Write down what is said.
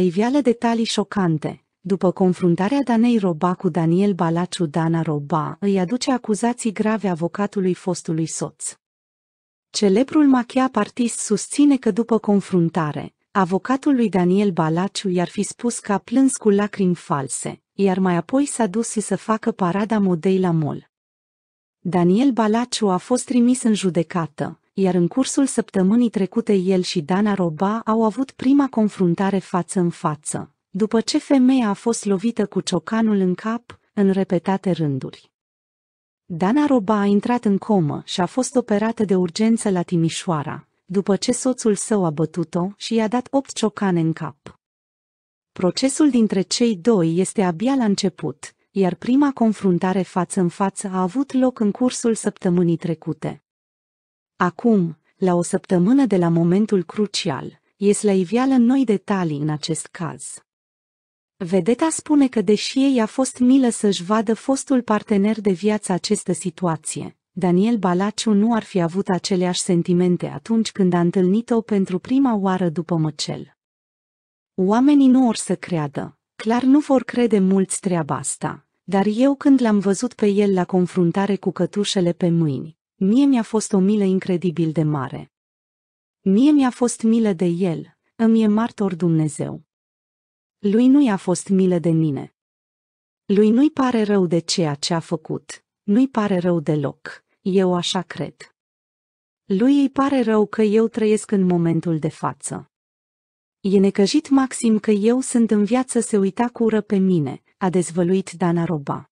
iveală detalii șocante. După confruntarea Danei Roba cu Daniel Balaciu, Dana Roba îi aduce acuzații grave avocatului fostului soț. Celebrul machiap artist susține că după confruntare, avocatul lui Daniel Balaciu i-ar fi spus că a plâns cu lacrimi false, iar mai apoi s-a dus să facă parada modei la mol. Daniel Balaciu a fost trimis în judecată, iar în cursul săptămânii trecute el și Dana Roba au avut prima confruntare față în față, după ce femeia a fost lovită cu ciocanul în cap, în repetate rânduri. Dana Roba a intrat în comă și a fost operată de urgență la Timișoara, după ce soțul său a bătut-o și i-a dat opt ciocane în cap. Procesul dintre cei doi este abia la început, iar prima confruntare față în față a avut loc în cursul săptămânii trecute. Acum, la o săptămână de la momentul crucial, ies la iveală noi detalii în acest caz. Vedeta spune că deși ei a fost milă să-și vadă fostul partener de viață această situație, Daniel Balaciu nu ar fi avut aceleași sentimente atunci când a întâlnit-o pentru prima oară după măcel. Oamenii nu or să creadă, clar nu vor crede mulți treaba asta, dar eu când l-am văzut pe el la confruntare cu cătușele pe mâini, Mie mi-a fost o milă incredibil de mare. Mie mi-a fost milă de el, îmi e martor Dumnezeu. Lui nu i-a fost milă de mine. Lui nu-i pare rău de ceea ce a făcut, nu-i pare rău deloc, eu așa cred. Lui îi pare rău că eu trăiesc în momentul de față. E necăjit maxim că eu sunt în viață se uita cură pe mine, a dezvăluit Dana Roba.